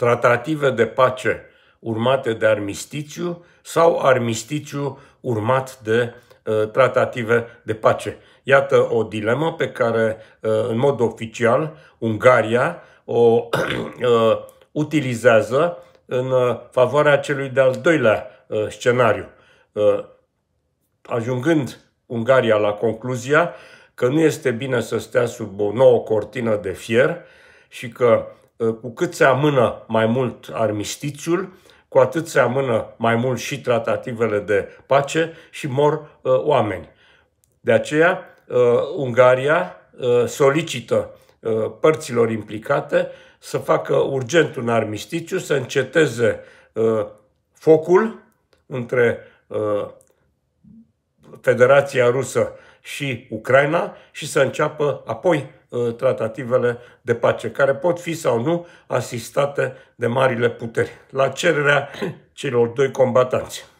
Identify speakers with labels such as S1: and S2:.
S1: tratative de pace urmate de armistițiu sau armistițiu urmat de uh, tratative de pace. Iată o dilemă pe care, uh, în mod oficial, Ungaria o uh, utilizează în uh, favoarea celui de-al doilea uh, scenariu, uh, ajungând Ungaria la concluzia că nu este bine să stea sub o nouă cortină de fier și că Ă, cu cât se amână mai mult armistițiul, cu atât se amână mai mult și tratativele de pace și mor uh, oameni. De aceea, uh, Ungaria uh, solicită uh, părților implicate să facă urgent un armistițiu, să înceteze uh, focul între uh, Federația Rusă și Ucraina și să înceapă apoi ă, tratativele de pace, care pot fi sau nu asistate de marile puteri, la cererea celor doi combatanți.